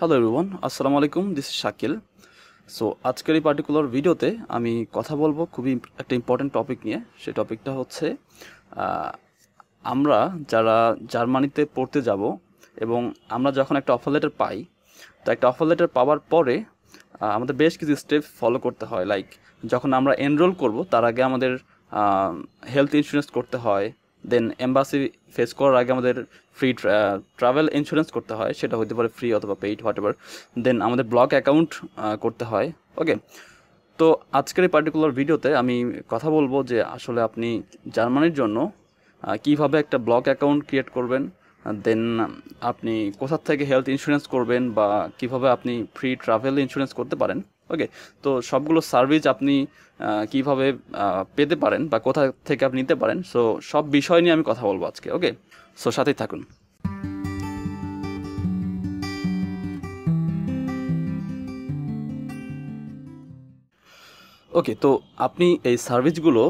Hello everyone আসসালামু আলাইকুম this is Shakil so আজকের এই পার্টিকুলার ভিডিওতে আমি কথা বলবো খুবই একটা ইম্পর্ট্যান্ট টপিক নিয়ে সেই টপিকটা হচ্ছে আমরা যারা জার্মানিতে পড়তে যাব এবং আমরা যখন একটা অফার লেটার পাই তো একটা অফার লেটার পাওয়ার পরে আমাদের বেশ কিছু স্টেপ ফলো করতে হয় লাইক যখন আমরা এনরোল করব তার আগে আমাদের হেলথ ইন্স্যুরেন্স করতে হয় দেন এম্বাসি ফেস করার আগে আমাদের ফ্রি ট্রাভেল ইন্স্যুরেন্স করতে হয় সেটা হতে পারে ফ্রি অথবা পেইড হোয়াট এভার দেন আমাদের ব্লক অ্যাকাউন্ট করতে হয় ওকে তো আজকের এই পার্টিকুলার ভিডিওতে আমি কথা বলবো যে আসলে আপনি জার্মানির জন্য কিভাবে একটা ব্লক অ্যাকাউন্ট ক্রিয়েট করবেন দেন আপনি কোথার থেকে হেলথ ইন্স্যুরেন্স করবেন বা কিভাবে আপনি ফ্রি ট্রাভেল ইন্স্যুরেন্স করতে পারেন ওকে তো সবগুলো সার্ভিস আপনি কিভাবে পেতে পারেন বা কোথা থেকে আপনি নিতে পারেন সো সব বিষয় নিয়ে আমি কথা বলবো আজকে ওকে সো সাথেই থাকুন ওকে তো আপনি এই সার্ভিসগুলো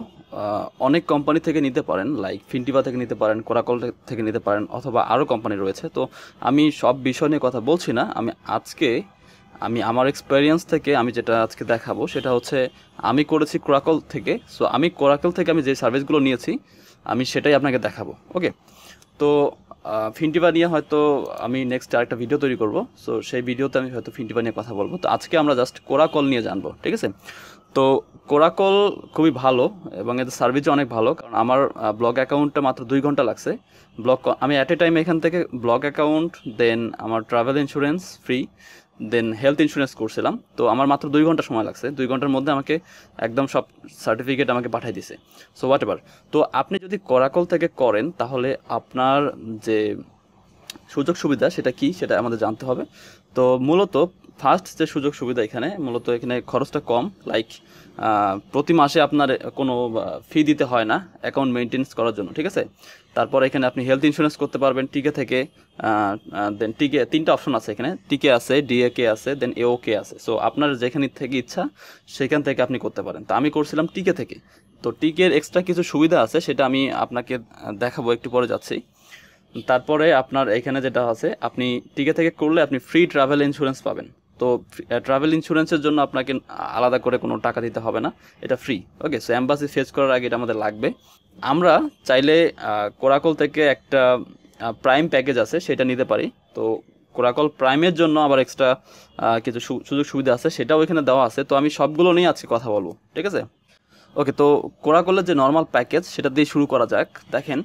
অনেক কোম্পানি থেকে নিতে পারেন লাইক ফিনটিভা থেকে নিতে পারেন কোরাকল থেকে নিতে পারেন অথবা আরও কোম্পানি রয়েছে তো আমি সব বিষয় নিয়ে কথা বলছি না আমি আজকে আমি আমার এক্সপেরিয়েন্স থেকে আমি যেটা আজকে দেখাবো সেটা হচ্ছে আমি করেছি কোরাকল থেকে সো আমি কোরাকল থেকে আমি যে সার্ভিসগুলো নিয়েছি আমি সেটাই আপনাকে দেখাবো ওকে তো ফিনটিভা নিয়ে হয়তো আমি নেক্সট আরেকটা ভিডিও তৈরি করব সো সেই ভিডিওতে আমি হয়তো ফিনটিভা নিয়ে কথা বলবো তো আজকে আমরা জাস্ট কোরাকল নিয়ে জানবো ঠিক আছে তো কোরাকল খুবই ভালো এবং এদের সার্ভিসও অনেক ভালো কারণ আমার ব্লগ অ্যাকাউন্টটা মাত্র দুই ঘন্টা লাগছে ব্লগ আমি অ্যাট এ টাইম এখান থেকে ব্লগ অ্যাকাউন্ট দেন আমার travel insurance free then health insurance করছিলাম তো আমার মাত্র দুই ঘন্টা সময় লাগছে দুই ঘন্টার মধ্যে আমাকে একদম সব সার্টিফিকেট আমাকে পাঠাই দিছে সো হোয়াট তো আপনি যদি করাকল থেকে করেন তাহলে আপনার যে সুযোগ সুবিধা সেটা কি সেটা আমাদের জানতে হবে তো মূলত ফার্স্ট যে সুযোগ সুবিধা এখানে মূলত এখানে খরচটা কম লাইক প্রতি মাসে আপনার কোনো ফি দিতে হয় না অ্যাকাউন্ট মেনটেন্স করার জন্য ঠিক আছে তারপর এখানে আপনি হেলথ ইন্স্যুরেন্স করতে পারবেন টিকে থেকে দেন টিকে তিনটা অপশন আছে এখানে টিকে আছে ডিএ কে আছে দেন এও কে আছে সো আপনার যেখান থেকে ইচ্ছা সেখান থেকে আপনি করতে পারেন তা আমি করছিলাম টিকে থেকে তো টিকের এক্সট্রা কিছু সুবিধা আছে সেটা আমি আপনাকে দেখাবো একটু পরে যাচ্ছি তারপরে আপনার এখানে যেটা আছে আপনি টিকে থেকে করলে আপনি ফ্রি ট্রাভেল ইন্স্যুরেন্স পাবেন তো ট্রাভেল ইন্স্যুরেন্সের জন্য আপনাকে আলাদা করে কোনো টাকা দিতে হবে না এটা free okay so embassy face করার আগে এটা আমাদের লাগবে আমরা চাইলে কোরাকল থেকে একটা প্রাইম প্যাকেজ আছে সেটা নিতে পারি তো কোরাকল প্রাইমের জন্য আবার এক্সট্রা কিছু সুযোগ সুবিধা আছে সেটাও এখানে দেওয়া আছে তো আমি সবগুলো নিয়ে আজকে কথা বলবো ঠিক আছে ওকে তো কোরাকলের যে নর্মাল প্যাকেজ সেটা দিয়ে শুরু করা যাক দেখেন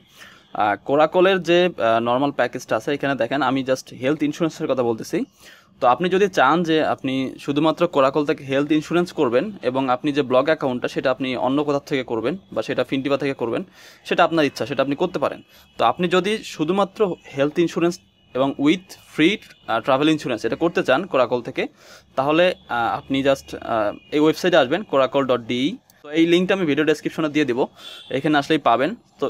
কোরাকলের যে নর্মাল প্যাকেজটা আছে এখানে দেখেন আমি জাস্ট হেলথ ইন্স্যুরেন্সের কথা বলতেছি তো আপনি যদি চান যে আপনি শুধুমাত্র কোরাকল থেকে হেলথ ইন্স্যুরেন্স করবেন এবং আপনি যে ব্লগ অ্যাকাউন্টটা সেটা আপনি অন্য কোথার থেকে করবেন বা সেটা ফিনটিভা থেকে করবেন সেটা আপনার ইচ্ছা সেটা আপনি করতে পারেন তো আপনি যদি শুধুমাত্র হেলথ ইন্স্যুরেন্স এবং উইথ ফ্রি ট্রাভেল ইন্স্যুরেন্স এটা করতে চান কোরাকল থেকে তাহলে আপনি জাস্ট এই ওয়েবসাইটে আসবেন কোরাকল ডট ডি e। তো এই লিঙ্কটা আমি ভিডিও ডেসক্রিপশনে দিয়ে দেবো এখানে আসলেই পাবেন তো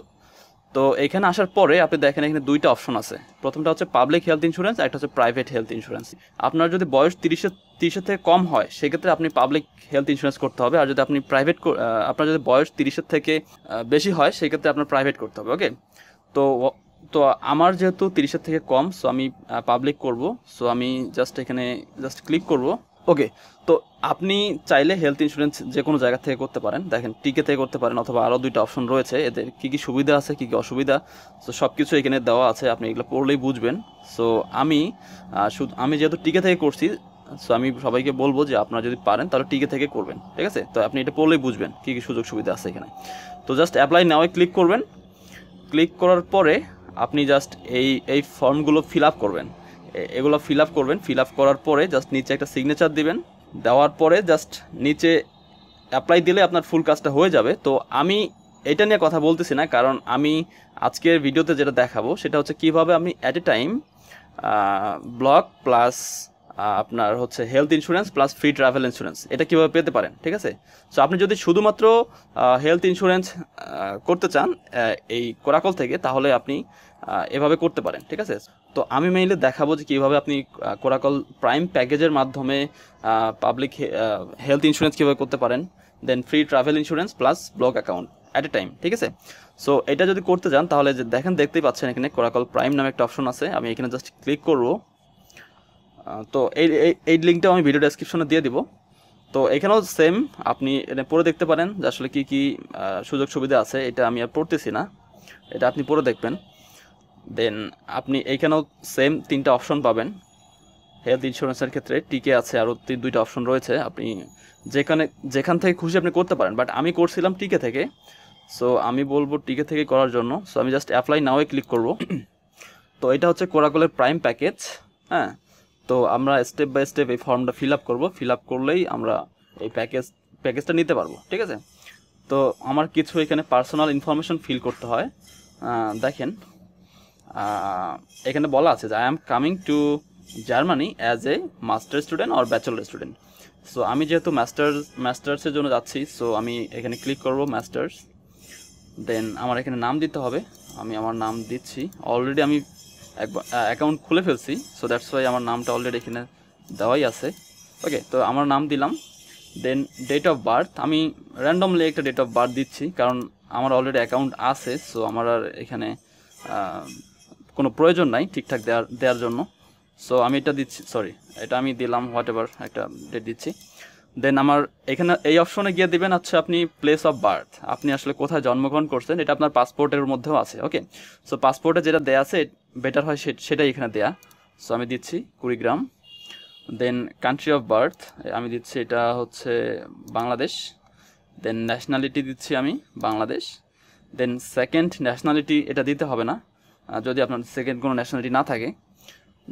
তো এখানে আসার পরে আপনি দেখেন এখানে দুইটা অপশন আছে প্রথমটা হচ্ছে পাবলিক হেলথ ইন্স্যুরেন্স একটা হচ্ছে প্রাইভেট হেলথ ইন্স্যুরেন্স আপনার যদি বয়স তিরিশে তিরিশের থেকে কম হয় সেক্ষেত্রে আপনি পাবলিক হেলথ ইন্স্যুরেন্স করতে হবে আর যদি আপনি প্রাইভেট আপনার যদি বয়স তিরিশের থেকে বেশি হয় সেক্ষেত্রে আপনার প্রাইভেট করতে হবে ওকে তো তো আমার যেহেতু তিরিশের থেকে কম সো আমি পাবলিক করব সো আমি জাস্ট এখানে জাস্ট ক্লিক করব ওকে তো আপনি চাইলে হেলথ ইন্স্যুরেন্স যে কোনো জায়গা থেকে করতে পারেন দেখেন টিকে থেকে করতে পারেন অথবা আরও দুইটা অপশন রয়েছে এদের কী কী সুবিধা আছে কী কী অসুবিধা সো সব কিছু এখানে দেওয়া আছে আপনি এগুলো পড়লেই বুঝবেন সো আমি শুধু আমি যেহেতু টিকে থেকে করছি সো আমি সবাইকে বলবো যে আপনারা যদি পারেন তাহলে টিকে থেকে করবেন ঠিক আছে তো আপনি এটা পড়লেই বুঝবেন কী কী সুযোগ সুবিধা আছে এখানে তো জাস্ট অ্যাপ্লাই নেওয়ায় ক্লিক করবেন ক্লিক করার পরে আপনি জাস্ট এই এই ফর্মগুলো ফিল আপ করবেন এগুলো ফিল আপ করবেন ফিল আপ করার পরে জাস্ট নিচে একটা সিগনেচার দিবেন দেওয়ার পরে জাস্ট নিচে অ্যাপ্লাই দিলে আপনার ফুল কাজটা হয়ে যাবে তো আমি এটা নিয়ে কথা বলতেছি না কারণ আমি আজকের ভিডিওতে যেটা দেখাবো সেটা হচ্ছে কিভাবে আমি at a time block plus আপনার হচ্ছে health insurance plus free travel insurance এটা কীভাবে পেতে পারেন ঠিক আছে সো আপনি যদি শুধুমাত্র হেলথ ইন্স্যুরেন্স করতে চান এই কোরাকল থেকে তাহলে আপনি এভাবে করতে পারেন ঠিক আছে তো আমি মেইলে দেখাবো যে কীভাবে আপনি কোরাকল প্রাইম প্যাকেজের মাধ্যমে পাবলিক হেলথ ইন্স্যুরেন্স কীভাবে করতে পারেন then free travel insurance plus block account at a time ঠিক আছে সো এটা যদি করতে যান তাহলে যে দেখেন দেখতেই পাচ্ছেন এখানে কোরাকল প্রাইম নামে একটা অপশন আছে আমি এখানে জাস্ট ক্লিক করব তো এই এই লিঙ্কটাও আমি ভিডিও ডেসক্রিপশনে দিয়ে দিব তো এখানেও সেম আপনি এটা পরে দেখতে পারেন যে আসলে কী কী সুযোগ সুবিধা আছে এটা আমি আর পড়তেছি না এটা আপনি পরে দেখবেন দেন আপনি এখানেও সেম তিনটা অপশন পাবেন হেলথ ইন্স্যুরেন্সের ক্ষেত্রে টিকে আছে আরও তিন দুইটা অপশন রয়েছে আপনি যেখানে যেখান থেকে খুশি আপনি করতে পারেন বাট আমি করছিলাম টিকে থেকে সো আমি বলবো টিকে থেকে করার জন্য সো আমি জাস্ট অ্যাপ্লাই নাওয়ে ক্লিক করব তো এটা হচ্ছে কোরাকলের প্রাইম প্যাকেজ হ্যাঁ তো আমরা স্টেপ বাই স্টেপ এই ফর্মটা ফিল আপ করবো ফিল আপ করলেই আমরা এই প্যাকেজ প্যাকেজটা নিতে পারবো ঠিক আছে তো আমার কিছু এখানে পার্সোনাল ইনফরমেশন ফিল করতে হয় দেখেন এখানে বলা আছে যে I am coming to Germany as a master student or bachelor student so আমি যেহেতু মাস্টার্স মাস্টার্সের জন্য যাচ্ছি সো আমি এখানে ক্লিক করব মাস্টার্স দেন আমার এখানে নাম দিতে হবে আমি আমার নাম দিচ্ছি অলরেডি আমি একবার অ্যাকাউন্ট খুলে ফেলছি সো দ্যাটস ওয়াই আমার নামটা অলরেডি এখানে দেওয়াই আছে ওকে তো আমার নাম দিলাম দেন ডেট অফ বার্থ আমি র্যান্ডমলি একটা ডেট অফ বার্থ দিচ্ছি কারণ আমার অলরেডি অ্যাকাউন্ট আছে সো আমার আর এখানে কোনো প্রয়োজন নাই ঠিকঠাক দেওয়ার দেওয়ার জন্য সো আমি এটা দিচ্ছি সরি এটা আমি দিলাম হোয়াট এভার একটা ডেট দিচ্ছি দেন আমার এখানে এই অপশনে গিয়ে দিবেন হচ্ছে আপনি প্লেস অফ বার্থ আপনি আসলে কোথায় জন্মগ্রহণ করছেন এটা আপনার পাসপোর্টের মধ্যেও আছে ওকে সো পাসপোর্টে যেটা দেয়া আছে বেটার হয় সেটাই এখানে দেয়া সো আমি দিচ্ছি Kurigram then country of birth আমি দিচ্ছি এটা হচ্ছে বাংলাদেশ দেন ন্যাশনালিটি দিচ্ছি আমি বাংলাদেশ দেন সেকেন্ড ন্যাশনালিটি এটা দিতে হবে না যদি আপনার সেকেন্ড কোনো ন্যাশনালিটি না থাকে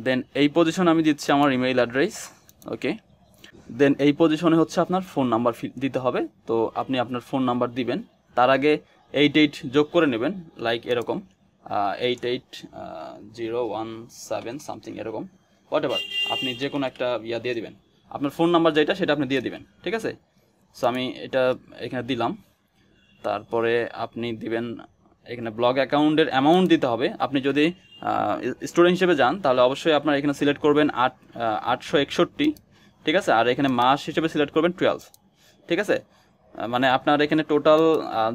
দেন এই পজিশন আমি দিচ্ছি আমার ইমেইল অ্যাড্রেস ওকে দেন এই পজিশনে হচ্ছে আপনার ফোন নাম্বার দিতে হবে তো আপনি আপনার ফোন নাম্বার দিবেন তার আগে এইট এইট যোগ করে নেবেন লাইক এরকম eight eight zero one seven something এরকম হোয়াট এভার আপনি যে কোনো একটা ইয়া দিয়ে দিবেন আপনার ফোন নাম্বার যেটা সেটা আপনি দিয়ে দিবেন ঠিক আছে সো আমি এটা এখানে দিলাম তারপরে আপনি দিবেন এখানে ব্লগ অ্যাকাউন্টের অ্যামাউন্ট দিতে হবে আপনি যদি স্টুডেন্ট হিসেবে যান তাহলে অবশ্যই আপনার এখানে সিলেক্ট করবেন আট আটশো একষট্টি ঠিক আছে আর এখানে মাস হিসেবে সিলেক্ট করবেন টুয়েলভ ঠিক আছে মানে আপনার এখানে টোটাল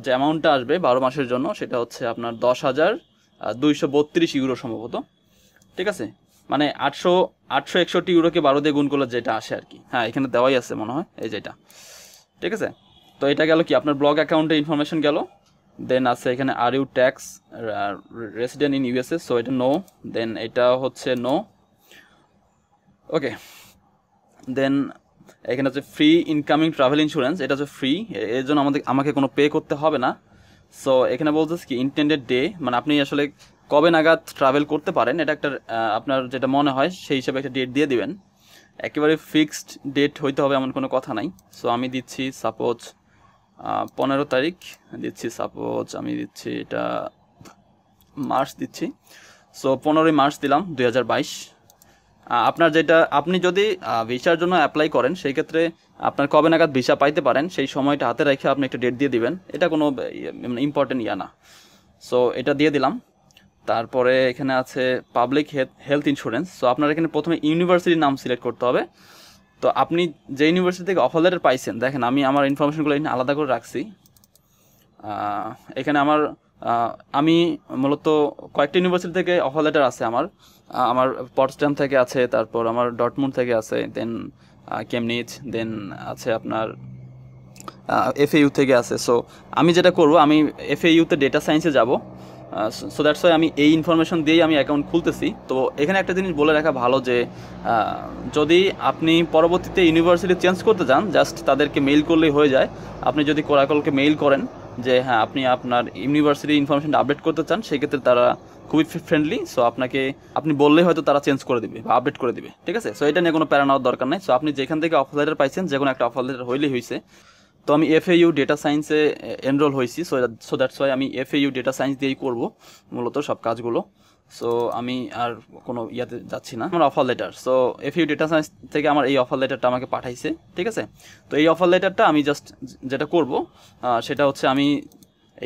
যে অ্যামাউন্টটা আসবে বারো মাসের জন্য সেটা হচ্ছে আপনার দশ হাজার দুইশো বত্রিশ ইউরো সম্ভবত ঠিক আছে মানে আটশো আটশো একষট্টি ইউরোকে বারো দিয়ে গুণ করলে যেটা আসে আর কি হ্যাঁ এখানে দেওয়াই আছে মনে হয় এই যেটা ঠিক আছে তো এটা গেল কি আপনার ব্লগ অ্যাকাউন্টে ইনফরমেশন গেল দেন আছে এখানে are you tax resident in USA so এটা নো দেন এটা হচ্ছে নো ওকে দেন এখানে হচ্ছে ফ্রি ইনকামিং ট্রাভেল ইন্স্যুরেন্স এটা হচ্ছে ফ্রি এর জন্য আমাদের আমাকে কোনো পে করতে হবে না সো এখানে বলতেছে কি ইন্টেন্ডেড ডে মানে আপনি আসলে কবে নাগাদ ট্রাভেল করতে পারেন এটা একটা আপনার যেটা মনে হয় সেই হিসাবে একটা ডেট দিয়ে দিবেন একেবারে ফিক্সড ডেট হইতে হবে এমন কোনো কথা নাই সো আমি দিচ্ছি সাপোজ পনেরো তারিখ দিচ্ছি সাপোজ আমি দিচ্ছি এটা মার্চ দিচ্ছি সো পনেরোই মার্চ দিলাম দুই আপনার যেটা আপনি যদি ভিসার জন্য অ্যাপ্লাই করেন সেই ক্ষেত্রে আপনার কবে নাগাদ ভিসা পাইতে পারেন সেই সময়টা হাতে রেখে আপনি একটা ডেট দিয়ে দিবেন এটা কোনো ইম্পর্টেন্ট মানে, ইয়া না সো এটা দিয়ে দিলাম তারপরে এখানে আছে পাবলিক হেলথ ইন্স্যুরেন্স সো আপনার এখানে প্রথমে ইউনিভার্সিটির নাম সিলেক্ট করতে হবে তো আপনি যে ইউনিভার্সিটি থেকে অফার লেটার পাইছেন দেখেন আমি আমার ইনফরমেশনগুলো এখানে আলাদা করে রাখছি এখানে আমার আমি মূলত কয়েকটা ইউনিভার্সিটি থেকে অফার লেটার আছে আমার আমার পটস্ট্যাম থেকে আছে তারপর আমার ডটমুন থেকে আছে দেন কেমনিজ দেন আছে আপনার এফএইউ থেকে আছে সো আমি যেটা করব আমি ইউতে ডেটা সায়েন্সে যাব সো দ্যাটস ওয়াই আমি এই ইনফরমেশন দিয়েই আমি অ্যাকাউন্ট খুলতেছি তো এখানে একটা জিনিস বলে রাখা ভালো যে যদি আপনি পরবর্তীতে ইউনিভার্সিটি চেঞ্জ করতে চান জাস্ট তাদেরকে মেইল করলেই হয়ে যায় আপনি যদি কোরাকলকে মেইল করেন যে হ্যাঁ আপনি আপনার ইউনিভার্সিটি ইনফরমেশনটা আপডেট করতে চান সেক্ষেত্রে তারা খুবই ফ্রেন্ডলি সো আপনাকে আপনি বললেই হয়তো তারা চেঞ্জ করে দেবে বা আপডেট করে দেবে ঠিক আছে সো এটা নিয়ে কোনো প্যারা নেওয়ার দরকার নেই সো আপনি যেখান থেকে অফার লেটার পাইছেন যে কোনো একটা অফার লেটার হইলেই হয়েছে তো আমি এফ ইউ ডেটা সায়েন্সে এনরোল হয়েছি সো সো দ্যাটস ওয়াই আমি এফ ইউ ডেটা সায়েন্স দিয়েই করব মূলত সব কাজগুলো সো আমি আর কোনো ইয়াতে যাচ্ছি না আমার offer letter so F U data science থেকে আমার এই অফার লেটারটা আমাকে পাঠাইছে ঠিক আছে তো এই অফার লেটারটা আমি জাস্ট যেটা করব সেটা হচ্ছে আমি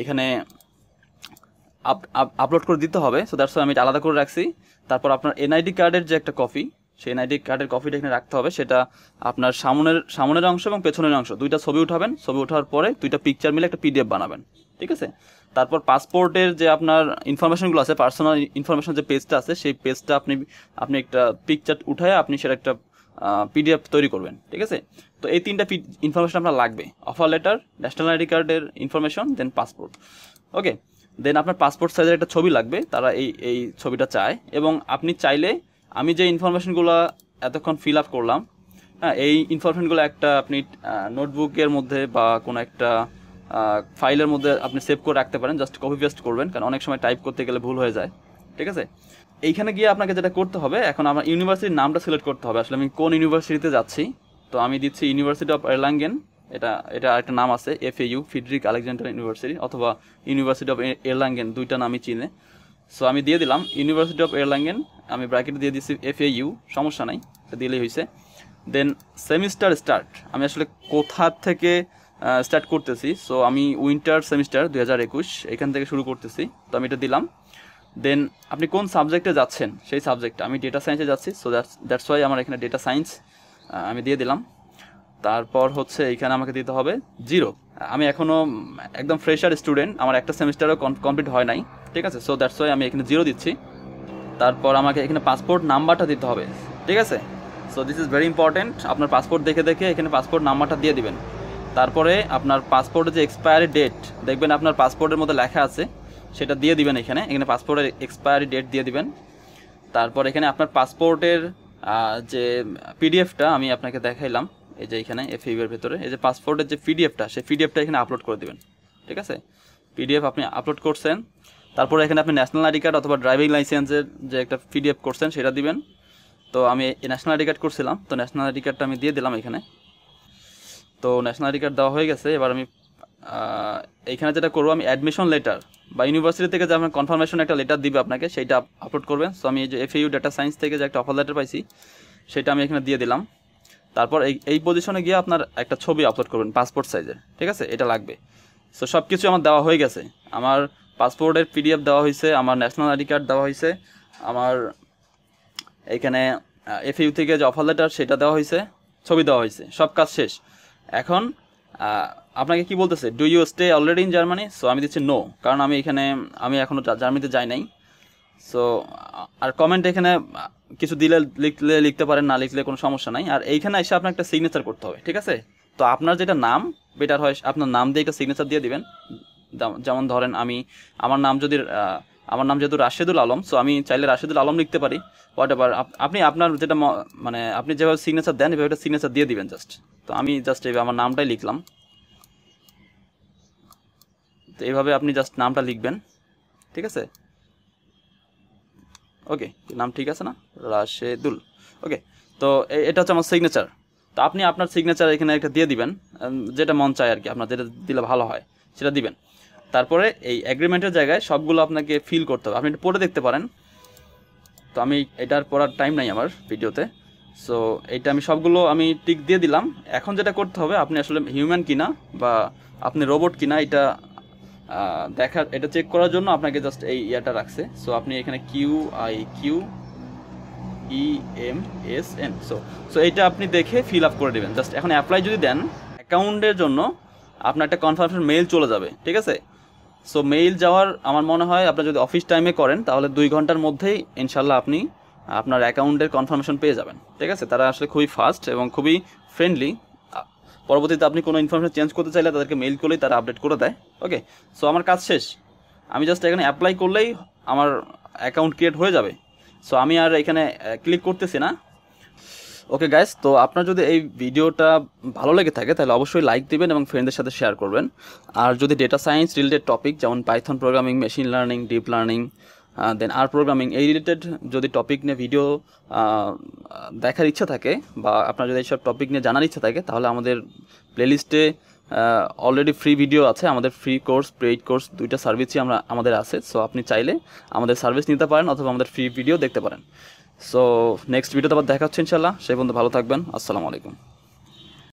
এখানে আপলোড করে দিতে হবে সো দ্যাটস আমি এটা আলাদা করে রাখছি তারপর আপনার এনআইডি কার্ডের যে একটা কপি সেই এনআইডি কার্ডের কপিটা এখানে রাখতে হবে সেটা আপনার সামনের সামনের অংশ এবং পেছনের অংশ দুইটা ছবি উঠাবেন ছবি ওঠার পরে দুইটা পিকচার মিলে একটা পিডিএফ বানাবেন ঠিক আছে তারপর পাসপোর্টের যে আপনার ইনফরমেশনগুলো আছে পার্সোনাল ইনফরমেশন যে পেজটা আছে সেই পেজটা আপনি আপনি একটা পিকচার উঠায় আপনি সেটা একটা পিডিএফ তৈরি করবেন ঠিক আছে তো এই তিনটা ইনফরমেশন আপনার লাগবে অফার লেটার ন্যাশনাল আইডি কার্ডের information then passport okay then আপনার পাসপোর্ট সাইজের একটা ছবি লাগবে তারা এই এই ছবিটা চায় এবং আপনি চাইলে আমি যে ইনফরমেশনগুলো এতক্ষণ ফিল আপ করলাম হ্যাঁ এই ইনফরমেশনগুলো একটা আপনি নোটবুকের মধ্যে বা কোনো একটা ফাইলের মধ্যে আপনি সেভ করে রাখতে পারেন জাস্ট কপি পেস্ট করবেন কারণ অনেক সময় টাইপ করতে গেলে ভুল হয়ে যায় ঠিক আছে এইখানে গিয়ে আপনাকে যেটা করতে হবে এখন আমার ইউনিভার্সিটির নামটা সিলেক্ট করতে হবে আসলে আমি কোন ইউনিভার্সিটিতে যাচ্ছি তো আমি দিচ্ছি ইউনিভার্সিটি অফ এরলাঙ্গেন এটা এটা আরেকটা নাম আছে F U Friedrich Alexander University অথবা ইউনিভার্সিটি অফ এরলাঙ্গেন দুইটা নামই চিনে সো আমি দিয়ে দিলাম ইউনিভার্সিটি অফ এয়ারলাঙ্গেন আমি ব্র্যাকেট দিয়ে দিয়েছি এফ ইউ সমস্যা নাই দিলেই হয়েছে দেন সেমিস্টার স্টার্ট আমি আসলে কোথা থেকে স্টার্ট করতেছি সো আমি উইন্টার সেমিস্টার দু এখান থেকে শুরু করতেছি তো আমি এটা দিলাম দেন আপনি কোন সাবজেক্টে যাচ্ছেন সেই সাবজেক্টটা আমি ডেটা সায়েন্সে যাচ্ছি সো দ্যাটস দ্যাটস ওয়াই আমার এখানে ডেটা সায়েন্স আমি দিয়ে দিলাম তারপর হচ্ছে এইখানে আমাকে দিতে হবে জিরো আমি এখনও একদম ফ্রেশার স্টুডেন্ট আমার একটা সেমিস্টারও কমপ্লিট হয় নাই ঠিক আছে সো দ্যাটস ওয়াই আমি এখানে জিরো দিচ্ছি তারপর আমাকে এখানে পাসপোর্ট নাম্বারটা দিতে হবে ঠিক আছে so this is very important আপনার পাসপোর্ট দেখে দেখে এখানে পাসপোর্ট নাম্বারটা দিয়ে দিবেন তারপরে আপনার পাসপোর্টের যে এক্সপায়ারি ডেট দেখবেন আপনার পাসপোর্টের মধ্যে লেখা আছে সেটা দিয়ে দিবেন এখানে এখানে পাসপোর্টের এক্সপায়ারি ডেট দিয়ে দিবেন তারপর এখানে আপনার পাসপোর্টের যে পিডিএফটা আমি আপনাকে দেখাইলাম এই যে এখানে এর ভেতরে এই যে পাসপোর্টের যে পিডিএফটা সেই পিডিএফটা এখানে আপলোড করে দেবেন ঠিক আছে পিডিএফ আপনি আপলোড করছেন তারপরে এখানে আপনি ন্যাশনাল আইডি কার্ড অথবা ড্রাইভিং লাইসেন্সের যে একটা পিডিএফ করছেন সেটা দিবেন তো আমি ন্যাশনাল আইডি কার্ড করছিলাম তো ন্যাশনাল আইডি কার্ডটা আমি দিয়ে দিলাম এখানে তো ন্যাশনাল আইডি কার্ড দেওয়া হয়ে গেছে এবার আমি এইখানে যেটা করবো আমি অ্যাডমিশন লেটার বা ইউনিভার্সিটি থেকে যে আপনার কনফার্মেশন একটা লেটার দিবে আপনাকে সেটা আপলোড করবেন সো আমি যে এফইউ ডেটা সায়েন্স থেকে যে একটা অফার লেটার পাইছি সেটা আমি এখানে দিয়ে দিলাম তারপর এই এই পজিশনে গিয়ে আপনার একটা ছবি আপলোড করবেন পাসপোর্ট সাইজের ঠিক আছে এটা লাগবে সো সব কিছু আমার দেওয়া হয়ে গেছে আমার পাসপোর্টের পিডিএফ দেওয়া হয়েছে আমার ন্যাশনাল আইডি কার্ড দেওয়া হয়েছে আমার এখানে এফইউ থেকে যে অফার লেটার সেটা দেওয়া হয়েছে ছবি দেওয়া হয়েছে সব কাজ শেষ এখন আপনাকে কি বলতেছে do you stay already in Germany so আমি দিচ্ছি নো কারণ আমি এখানে আমি এখনও জার্মানিতে যাই নাই সো আর কমেন্ট এখানে কিছু দিলে লিখলে লিখতে পারেন না লিখলে কোনো সমস্যা নাই আর এইখানে এসে আপনার একটা সিগনেচার করতে হবে ঠিক আছে তো আপনার যেটা নাম বেটার হয় আপনার নাম দিয়ে একটা সিগনেচার দিয়ে দিবেন যেমন ধরেন আমি আমার নাম যদি আমার নাম যেহেতু রাশেদুল আলম সো আমি চাইলে রাশেদুল আলম লিখতে পারি হোয়াট এভার আপনি আপনার যেটা মানে আপনি যেভাবে সিগনেচার দেন এভাবে একটা সিগনেচার দিয়ে দিবেন জাস্ট তো আমি জাস্ট এইভাবে আমার নামটাই লিখলাম তো এইভাবে আপনি জাস্ট নামটা লিখবেন ঠিক আছে ওকে নাম ঠিক আছে না রাশেদুল ওকে তো এটা হচ্ছে আমার সিগনেচার তো আপনি আপনার সিগনেচার এখানে একটা দিয়ে দিবেন যেটা মন চায় আর কি আপনার যেটা দিলে ভালো হয় সেটা দিবেন তারপরে এই অ্যাগ্রিমেন্টের জায়গায় সবগুলো আপনাকে ফিল করতে হবে আপনি এটা পড়ে দেখতে পারেন তো আমি এটার পড়ার টাইম নাই আমার ভিডিওতে সো এইটা আমি সবগুলো আমি টিক দিয়ে দিলাম এখন যেটা করতে হবে আপনি আসলে হিউম্যান কিনা বা আপনি রোবট কিনা এটা দেখা এটা চেক করার জন্য আপনাকে জাস্ট এই ইয়াটা রাখছে সো আপনি এখানে Q I Q E M S N so so এটা আপনি দেখে ফিল আপ করে দেবেন জাস্ট এখন অ্যাপ্লাই যদি দেন অ্যাকাউন্টের জন্য আপনার একটা কনফার্মেশন মেইল চলে যাবে ঠিক আছে সো মেইল যাওয়ার আমার মনে হয় আপনার যদি অফিস টাইমে করেন তাহলে দুই ঘন্টার মধ্যেই ইনশাল্লাহ আপনি আপনার অ্যাকাউন্টের কনফার্মেশন পেয়ে যাবেন ঠিক আছে তারা আসলে খুবই ফাস্ট এবং খুবই ফ্রেন্ডলি পরবর্তীতে আপনি কোনো ইনফরমেশন চেঞ্জ করতে চাইলে তাদেরকে মেইল করলেই তারা আপডেট করে দেয় ওকে সো আমার কাজ শেষ আমি জাস্ট এখানে অ্যাপ্লাই করলেই আমার অ্যাকাউন্ট ক্রিয়েট হয়ে যাবে সো আমি আর এখানে ক্লিক করতেছি না ওকে গাইস তো আপনার যদি এই ভিডিওটা ভালো লেগে থাকে তাহলে অবশ্যই লাইক দিবেন এবং ফ্রেন্ডদের সাথে শেয়ার করবেন আর যদি ডেটা সায়েন্স রিলেটেড টপিক যেমন Python programming machine learning deep learning then আর প্রোগ্রামিং এই রিলেটেড যদি টপিক নিয়ে ভিডিও দেখার ইচ্ছা থাকে বা আপনার যদি এইসব টপিক নিয়ে জানার ইচ্ছা থাকে তাহলে আমাদের প্লেলিস্টে অলরেডি ফ্রি ভিডিও আছে আমাদের ফ্রি কোর্স পেইড কোর্স দুইটা সার্ভিসই আমরা আমাদের আছে সো আপনি চাইলে আমাদের সার্ভিস নিতে পারেন অথবা আমাদের ফ্রি ভিডিও দেখতে পারেন সো নেক্সট ভিডিওতে আবার দেখা হচ্ছে ইনশাল্লাহ সেই পর্যন্ত ভালো থাকবেন আসসালামু আলাইকুম